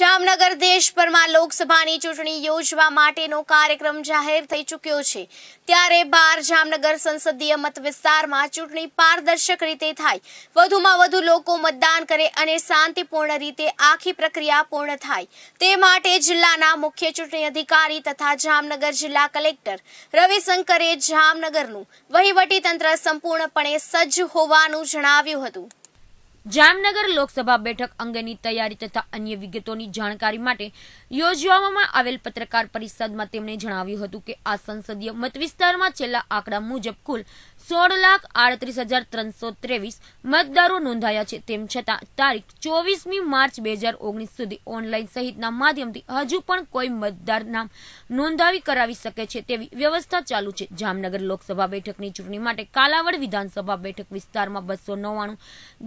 જામનગર દેશભરમાં લોકસભાની ચૂંટણી યોજવા માટેનો કાર્યક્રમ જાહેર થઈ ચૂક્યો છે ત્યારે બાર જામનગર સંસદીય મત વિસ્તારમાં ચૂંટણી પારદર્શક રીતે થાય વધુમાં વધુ લોકો મતદાન કરે અને શાંતિપૂર્ણ રીતે આખી પ્રક્રિયા પૂર્ણ થાય તે માટે જિલ્લાના મુખ્ય ચૂંટણી અધિકારી તથા જામનગર જિલ્લા કલેક્ટર રવિશંકરે જામનગરનું વહીવટીતંત્ર સંપૂર્ણપણે સજ્જ હોવાનું જણાવ્યું હતું જામનગર લોકસભા બેઠક અંગેની તૈયારી તથા અન્ય વિગતોની જાણકારી માટે યોજવામાં આવેલ પત્રકાર પરિષદમાં તેમણે જણાવ્યું હતું કે આ સંસદીય મતવિસ્તારમાં છેલ્લા આંકડા મુજબ કુલ સોળ લાખ આડત્રીસ હજાર ત્રણસો ત્રેવીસ મતદારો નોંધાયા છે તેમ છતાં તારીખ ચોવીસમી માર્ચ બે હજાર ઓગણીસ સુધી ઓનલાઈન સહિતના માધ્યમથી હજુ પણ કોઈ મતદાર નામ નોંધાવી કરાવી શકે છે તેવી વ્યવસ્થા ચાલુ છે જામનગર લોકસભા બેઠકની ચૂંટણી માટે કાલાવડ વિધાનસભા બેઠક વિસ્તારમાં બસો નવ્વાણું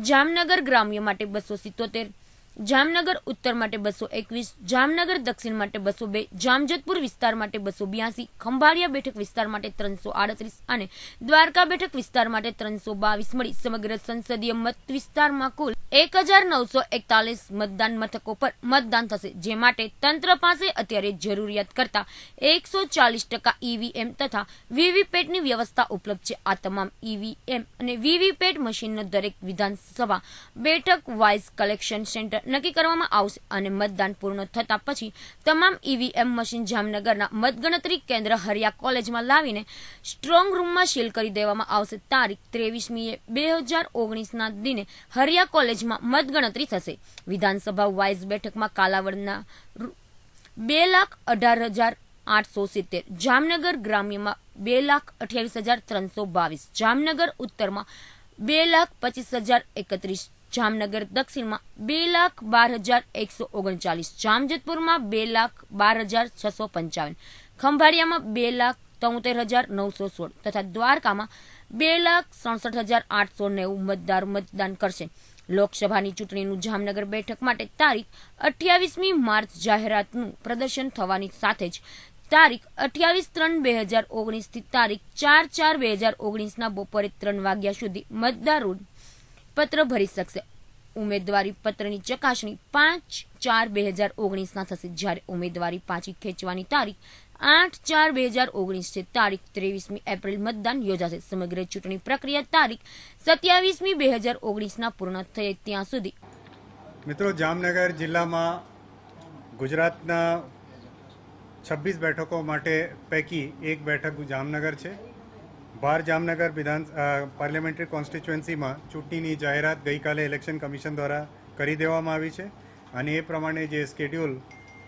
જામનગર ભાવનગર ગ્રામ્ય માટે બસો સિત્તોતેર જામનગર ઉત્તર માટે બસો એકવીસ જામનગર દક્ષિણ માટે બસો બે જામજતપુર વિસ્તાર માટે બસો બ્યાસી ખંભાળિયા બેઠક વિસ્તાર માટે ત્રણસો આડત્રીસ અને દ્વારકા બેઠક વિસ્તાર માટે ત્રણસો બાવીસ મળી સમગ્ર સંસદીય મત વિસ્તારમાં કુલ એક હજાર નવસો એકતાલીસ મતદાન મથકો પર મતદાન થશે જે માટે તંત્ર પાસે અત્યારે જરૂરિયાત કરતા એકસો ચાલીસ ટકા ઈવીએમ તથા વીવીપેટની વ્યવસ્થા ઉપલબ્ધ છે આ તમામ ઈવીએમ અને વીવીપેટ મશીનનો દરેક વિધાનસભા બેઠક વાઇસ કલેક્શન સેન્ટર નક્કી કરવામાં આવશે અને મતદાન પૂર્ણ થતા પછી તમામ ઈવીએમ મશીન જામનગરના મતગણતરી કેન્દ્ર હરિયા કોલેજમાં લાવીને સ્ટ્રોંગ રૂમમાં સીલ કરી દેવામાં આવશે તારીખ ત્રેવીસમીએ બે હજાર ઓગણીસના દિને હરિયા કોલેજમાં મતગણતરી થશે વિધાનસભા વાઇઝ બેઠકમાં કાલાવડના બે લાખ અઢાર હજાર આઠસો સિત્તેર જામનગર ગ્રામ્યમાં બે લાખ અઠ્યાવીસ હજાર ત્રણસો બાવીસ જામનગર ઉત્તરમાં બે લાખ પચીસ હજાર એકત્રીસ જામનગર દક્ષિણમાં બે લાખ બાર હજાર એકસો ઓગણચાલીસ જામજતપુરમાં બે લાખ બાર હજાર છસો પંચાવન ખંભાળિયામાં બે લાખ તોતેર હજાર નવસો સોળ તથા દ્વારકામાં બે લાખ સડસઠ હજાર આઠસો નેવું મતદાર મતદાન કરશે લોકસભાની ચૂંટણીનું જામનગર બેઠક માટે તારીખ અઠ્યાવીસમી માર્ચ જાહેરાતનું પ્રદર્શન થવાની સાથે જ તારીખ અઠ્યાવીસ ત્રણ બે હજાર ઓગણીસ થી તારીખ ચાર ચાર બે હજાર ઓગણીસના બપોરે ત્રણ વાગ્યા સુધી મતદારો પત્ર ભરી શકશે ઉમેદવારી પત્રની ચકાસણી પાંચ ચાર બે હજાર ઓગણીસના થશે જ્યારે ઉમેદવારી પાછી ખેંચવાની તારીખ આઠ ચાર બે હજાર ઓગણીસ છે તારીખ ત્રેવીસમી એપ્રિલ મતદાન યોજાશે સમગ્ર ચૂંટણી પ્રક્રિયા તારીખ સત્યાવીસમી બે હજાર ઓગણીસના પૂર્ણ થઈ ત્યાં સુધી મિત્રો જામનગર જિલ્લામાં ગુજરાતના છવ્વીસ બેઠકો માટે પૈકી એક બેઠક જામનગર છે બાર જામનગર વિધાન પાર્લિયામેન્ટરી કોન્સ્ટિટ્યુએન્સીમાં ચૂંટણીની જાહેરાત ગઈકાલે ઇલેક્શન કમિશન દ્વારા કરી દેવામાં આવી છે અને એ પ્રમાણે જે સ્કેડ્યુલ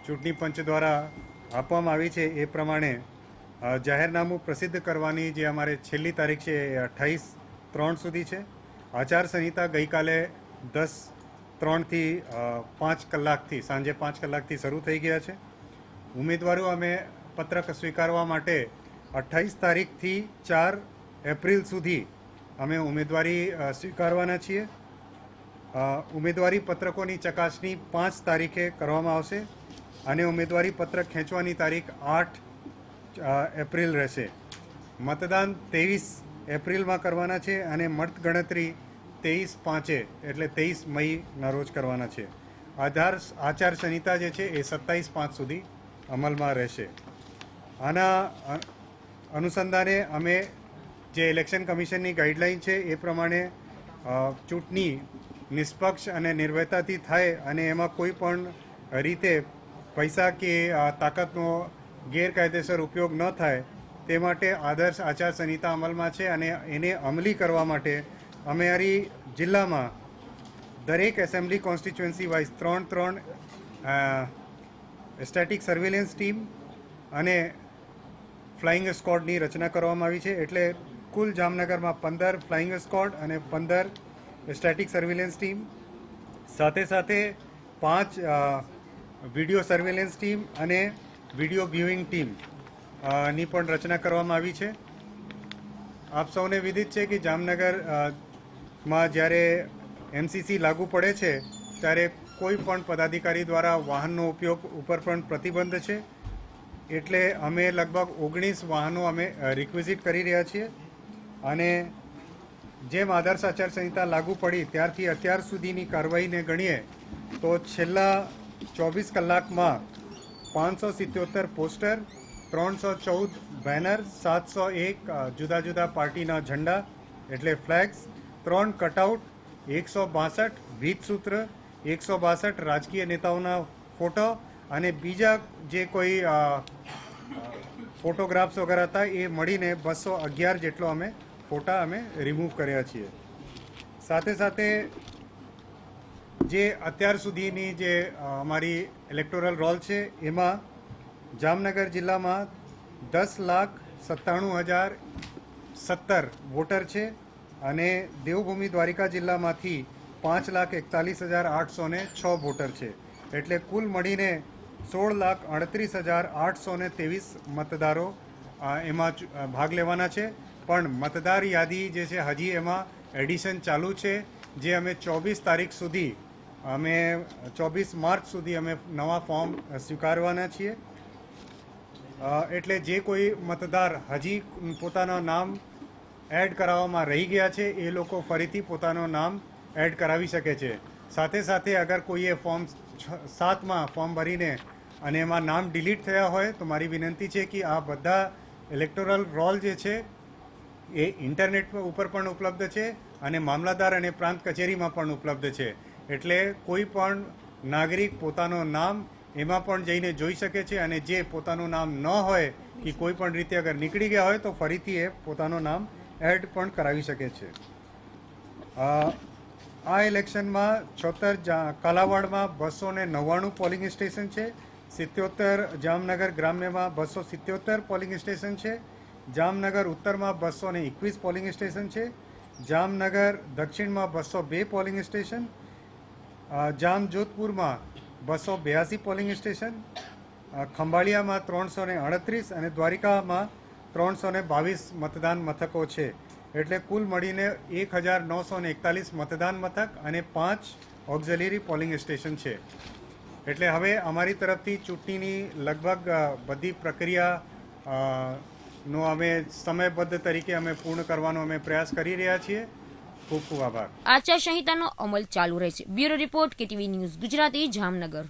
ચૂંટણી પંચ દ્વારા આપવામાં આવી છે એ પ્રમાણે જાહેરનામું પ્રસિદ્ધ કરવાની જે અમારે છેલ્લી તારીખ છે એ અઠ્ઠાવીસ ત્રણ સુધી છે આચારસંહિતા ગઈકાલે દસ ત્રણથી પાંચ કલાકથી સાંજે પાંચ કલાકથી શરૂ થઈ ગયા છે ઉમેદવારો અમે પત્રક સ્વીકારવા માટે અઠ્ઠાવીસ તારીખથી ચાર એપ્રિલ સુધી અમે ઉમેદવારી સ્વીકારવાના છીએ ઉમેદવારી પત્રકોની ચકાસણી પાંચ તારીખે કરવામાં આવશે અને ઉમેદવારી પત્રક ખેંચવાની તારીખ આઠ એપ્રિલ રહેશે મતદાન ત્રેવીસ એપ્રિલમાં કરવાના છે અને મતગણતરી તેવીસ પાંચે એટલે ત્રેવીસ મઈના રોજ કરવાના છે આધાર આચાર સંહિતા જે છે એ સત્તાવીસ પાંચ સુધી અમલમાં રહેશે આના અનુસંધાને અમે જે ઇલેક્શન કમિશનની ગાઈડલાઇન છે એ પ્રમાણે ચૂંટણી નિષ્પક્ષ અને નિર્ભયતાથી થાય અને એમાં કોઈ પણ રીતે પૈસા કે તાકાતનો ગેરકાયદેસર ઉપયોગ ન થાય તે માટે આદર્શ આચારસંહિતા અમલમાં છે અને એને અમલી કરવા માટે અમેરી જિલ્લામાં દરેક એસેમ્બલી કોન્સ્ટિટ્યુએન્સી વાઇઝ ત્રણ ત્રણ સ્ટેટિક સર્વેલન્સ ટીમ અને ફ્લાઇંગ સ્કોડની રચના કરવામાં આવી છે એટલે કુલ જામનગરમાં પંદર ફ્લાઇંગ સ્કોડ અને પંદર સ્ટેટિક સર્વેલન્સ ટીમ સાથે સાથે પાંચ વિડીયો સર્વેલન્સ ટીમ અને વિડીયો વ્યુઇંગ ટીમ ની પણ રચના કરવામાં આવી છે આપ સૌને વિદિત છે કે જામનગરમાં જ્યારે એમસીસી લાગુ પડે છે ત્યારે કોઈ પણ પદાધિકારી દ્વારા વાહનનો ઉપયોગ ઉપર પણ પ્રતિબંધ છે એટલે અમે લગભગ ઓગણીસ વાહનો અમે રિક્વિઝિટ કરી રહ્યા છીએ અને જેમ આદર્શ સંહિતા લાગુ પડી ત્યારથી અત્યાર સુધીની કાર્યવાહીને ગણીએ તો છેલ્લા ચોવીસ કલાકમાં પાંચસો સિત્યોતેર પોસ્ટર ત્રણસો ચૌદ બેનર સાતસો એક જુદા જુદા પાર્ટીના ઝંડા એટલે ફ્લેગ્સ ત્રણ કટઆઉટ એકસો બાસઠ સૂત્ર એકસો બાસઠ રાજકીય નેતાઓના ફોટો અને બીજા જે કોઈ ફોટોગ્રાફ્સ વગેરે હતા એ મળીને બસો અગિયાર જેટલો અમે ફોટા અમે રિમૂવ કર્યા છીએ સાથે સાથે જે અત્યાર સુધીની જે અમારી ઇલેક્ટોરલ રોલ છે એમાં જામનગર જિલ્લામાં દસ લાખ સત્તાણું હજાર સત્તર વોટર છે અને દેવભૂમિ દ્વારિકા જિલ્લામાંથી પાંચ લાખ એકતાલીસ હજાર આઠસો છ વોટર છે એટલે કુલ મળીને સોળ લાખ અડત્રીસ હજાર આઠસો ને ત્રેવીસ મતદારો એમાં ભાગ લેવાના છે પણ મતદાર યાદી જે છે હજી એમાં એડિશન ચાલુ છે જે અમે ચોવીસ તારીખ સુધી અમે ચોવીસ માર્ચ સુધી અમે નવા ફોર્મ સ્વીકારવાના છીએ એટલે જે કોઈ મતદાર હજી પોતાના નામ એડ કરાવવામાં રહી ગયા છે એ લોકો ફરીથી પોતાનું નામ એડ કરાવી શકે છે સાથે સાથે અગર કોઈએ ફોર્મ છ સાતમાં ફોર્મ ભરીને અને એમાં નામ ડિલીટ થયા હોય તો મારી વિનંતી છે કે આ બધા ઇલેક્ટોરલ રોલ જે છે એ ઇન્ટરનેટ ઉપર પણ ઉપલબ્ધ છે અને મામલતદાર અને પ્રાંત કચેરીમાં પણ ઉપલબ્ધ છે એટલે કોઈ પણ નાગરિક પોતાનું નામ એમાં પણ જઈને જોઈ શકે છે અને જે પોતાનું નામ ન હોય કે કોઈ પણ રીતે અગર નીકળી ગયા હોય તો ફરીથી એ પોતાનું નામ એડ પણ કરાવી શકે છે આ ઇલેક્શનમાં છોતર કાલાવાડમાં બસો ને નવ્વાણું પોલિંગ સ્ટેશન છે સિત્યોતર જામનગર ગ્રામ્યમાં બસો સિત્યોતર પોલિંગ સ્ટેશન છે જામનગર ઉત્તરમાં બસો ને એકવીસ પોલિંગ સ્ટેશન છે જામનગર દક્ષિણમાં બસો બે પોલિંગ સ્ટેશન જામજોધપુરમાં બસો બ્યાસી પોલિંગ સ્ટેશન ખંભાળિયામાં ત્રણસો ને અડત્રીસ અને દ્વારિકામાં ત્રણસો ને બાવીસ મતદાન મથકો છે એટલે કુલ મળીને એક હજાર નવસો ને એકતાલીસ મતદાન મથક અને પાંચ ઓક્ઝિલરી પોલિંગ સ્ટેશન છે એટલે હવે અમારી તરફથી ચૂંટણીની લગભગ બધી પ્રક્રિયા નો અમે સમયબદ્ધ તરીકે અમે પૂર્ણ કરવાનો અમે પ્રયાસ કરી રહ્યા છીએ ખૂબ ખૂબ આભાર આચારસંહિતાનો અમલ ચાલુ રહેશે bureau report KTV news Gujarati Jamnagar